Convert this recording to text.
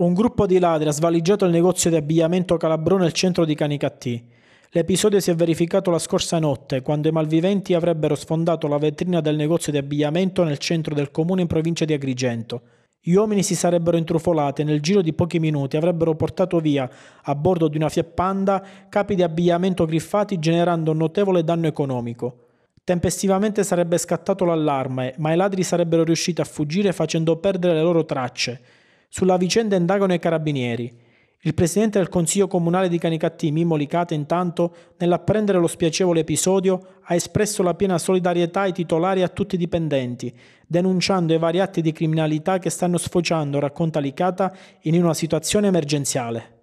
Un gruppo di ladri ha svaligiato il negozio di abbigliamento Calabro nel centro di Canicattì. L'episodio si è verificato la scorsa notte, quando i malviventi avrebbero sfondato la vetrina del negozio di abbigliamento nel centro del comune in provincia di Agrigento. Gli uomini si sarebbero intrufolati e nel giro di pochi minuti avrebbero portato via, a bordo di una Fiat Panda, capi di abbigliamento griffati generando un notevole danno economico. Tempestivamente sarebbe scattato l'allarme, ma i ladri sarebbero riusciti a fuggire facendo perdere le loro tracce sulla vicenda indagano i carabinieri. Il presidente del Consiglio Comunale di Canicattì, Mimmo Licata, intanto, nell'apprendere lo spiacevole episodio, ha espresso la piena solidarietà ai titolari e a tutti i dipendenti, denunciando i vari atti di criminalità che stanno sfociando, racconta Licata, in una situazione emergenziale.